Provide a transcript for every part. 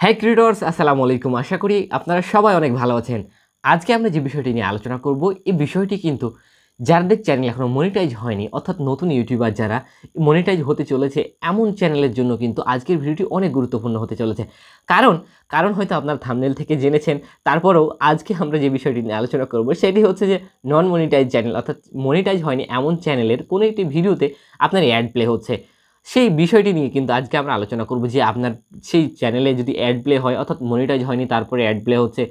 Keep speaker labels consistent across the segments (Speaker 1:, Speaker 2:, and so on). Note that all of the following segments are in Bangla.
Speaker 1: হ্যাঁ ক্রিডর্স আসসালামু আলাইকুম আশা করি আপনারা সবাই অনেক ভালো আছেন আজকে আমরা যে বিষয়টি নিয়ে আলোচনা করব এই বিষয়টি কিন্তু যাদের চ্যানেল এখনও মনিটাইজ হয়নি অর্থাৎ নতুন ইউটিউবার যারা মনিটাইজ হতে চলেছে এমন চ্যানেলের জন্য কিন্তু আজকের ভিডিওটি অনেক গুরুত্বপূর্ণ হতে চলেছে কারণ কারণ হয়তো আপনার থামনেল থেকে জেনেছেন তারপরেও আজকে আমরা যে বিষয়টি নিয়ে আলোচনা করব সেটি হচ্ছে যে নন মনিটাইজ চ্যানেল অর্থাৎ মনিটাইজ হয়নি এমন চ্যানেলের কোনো একটি ভিডিওতে আপনার অ্যাড প্লে হচ্ছে সেই বিষয়টি নিয়ে কিন্তু আজকে আমরা আলোচনা করব যে আপনার সেই চ্যানেলে যদি অ্যাড প্লে হয় অর্থাৎ মনিটাইজ হয়নি তারপরে অ্যাড প্লে হচ্ছে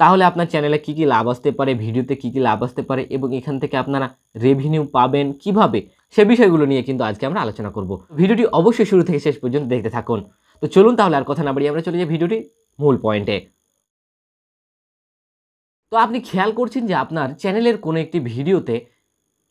Speaker 1: তাহলে আপনার চ্যানেলে কী কী লাভ আসতে পারে ভিডিওতে কী কী লাভ আসতে পারে এবং এখান থেকে আপনারা রেভিনিউ পাবেন কিভাবে সে বিষয়গুলো নিয়ে কিন্তু আজকে আমরা আলোচনা করব ভিডিওটি অবশ্যই শুরু থেকে শেষ পর্যন্ত দেখতে থাকুন তো চলুন তাহলে আর কথা না বাড়ি আমরা চলে যাই ভিডিওটি মূল পয়েন্টে তো আপনি খেয়াল করছেন যে আপনার চ্যানেলের কোনো একটি ভিডিওতে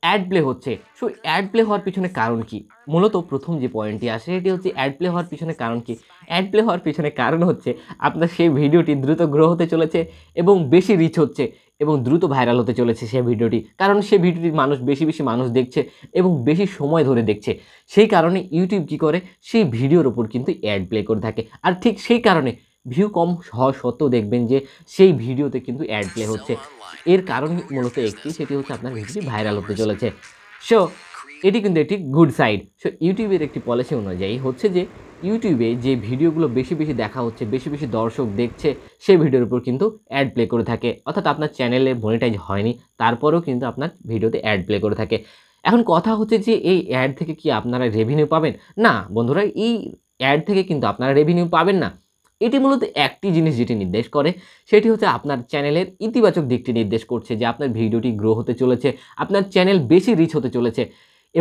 Speaker 1: অ্যাড প্লে হচ্ছে সো অ্যাড প্লে হওয়ার পিছনে কারণ কি মূলত প্রথম যে পয়েন্টটি আসে এটি হচ্ছে অ্যাড প্লে হওয়ার পিছনে কারণ কি অ্যাড প্লে হওয়ার পিছনে কারণ হচ্ছে আপনার সেই ভিডিওটি দ্রুত গ্রো হতে চলেছে এবং বেশি রিচ হচ্ছে এবং দ্রুত ভাইরাল হতে চলেছে সেই ভিডিওটি কারণ সেই ভিডিওটি মানুষ বেশি বেশি মানুষ দেখছে এবং বেশি সময় ধরে দেখছে সেই কারণে ইউটিউব কি করে সেই ভিডিওর ওপর কিন্তু অ্যাড প্লে করে থাকে আর ঠিক সেই কারণে ভিউ কম হওয়া সত্ত্বেও দেখবেন যে সেই ভিডিওতে কিন্তু অ্যাড প্লে হচ্ছে এর কারণ মূলত একটি সেটি হচ্ছে আপনার ভিডিওটি ভাইরাল হতে চলেছে সো এটি কিন্তু একটি গুড সাইড সো ইউটিউবের একটি পলিসি অনুযায়ী হচ্ছে যে ইউটিউবে যে ভিডিওগুলো বেশি বেশি দেখা হচ্ছে বেশি বেশি দর্শক দেখছে সেই ভিডিওর উপর কিন্তু অ্যাড প্লে করে থাকে অর্থাৎ আপনার চ্যানেলে মনিটাইজ হয়নি তারপরেও কিন্তু আপনার ভিডিওতে অ্যাড প্লে করে থাকে এখন কথা হচ্ছে যে এই অ্যাড থেকে কি আপনারা রেভিনিউ পাবেন না বন্ধুরা এই অ্যাড থেকে কিন্তু আপনারা রেভিনিউ পাবেন না এটি মূলত একটি জিনিস যেটি নির্দেশ করে সেটি হচ্ছে আপনার চ্যানেলের ইতিবাচক দিকটি নির্দেশ করছে যে আপনার ভিডিওটি গ্রো হতে চলেছে আপনার চ্যানেল বেশি রিচ হতে চলেছে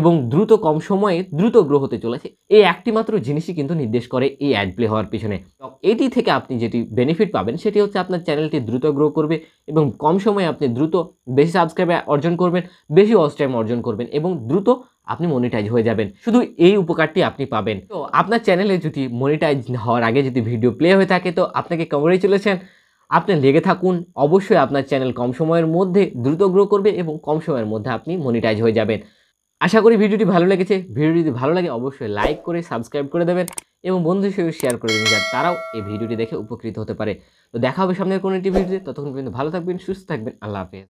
Speaker 1: এবং দ্রুত কম সময়ে দ্রুত গ্রো হতে চলেছে এই একটি মাত্র জিনিসই কিন্তু নির্দেশ করে এই অ্যাড প্লে হওয়ার পিছনে এটি থেকে আপনি যেটি বেনিফিট পাবেন সেটি হচ্ছে আপনার চ্যানেলটি দ্রুত গ্রো করবে এবং কম সময়ে আপনি দ্রুত বেশি সাবস্ক্রাইব অর্জন করবেন বেশি ওয়াচ টাইম অর্জন করবেন এবং দ্রুত আপনি মনিটাইজ হয়ে যাবেন শুধু এই উপকারটি আপনি পাবেন তো আপনার চ্যানেলে যদি মনিটাইজ হওয়ার আগে যদি ভিডিও প্লে হয়ে থাকে তো আপনাকে চলেছেন আপনি লেগে থাকুন অবশ্যই আপনার চ্যানেল কম সময়ের মধ্যে দ্রুত গ্রো করবে এবং কম সময়ের মধ্যে আপনি মনিটাইজ হয়ে যাবেন আশা করি ভিডিওটি ভালো লেগেছে ভিডিও যদি ভালো লাগে অবশ্যই লাইক করে সাবস্ক্রাইব করে দেবেন এবং বন্ধুদের সঙ্গে শেয়ার করে দেবেন যার তারাও এই ভিডিওটি দেখে উপকৃত হতে পারে তো দেখা হবে সামনের কোনো একটি ভিডিওতে ততক্ষণ পর্যন্ত ভালো থাকবেন সুস্থ থাকবেন আল্লাহ হাফেজ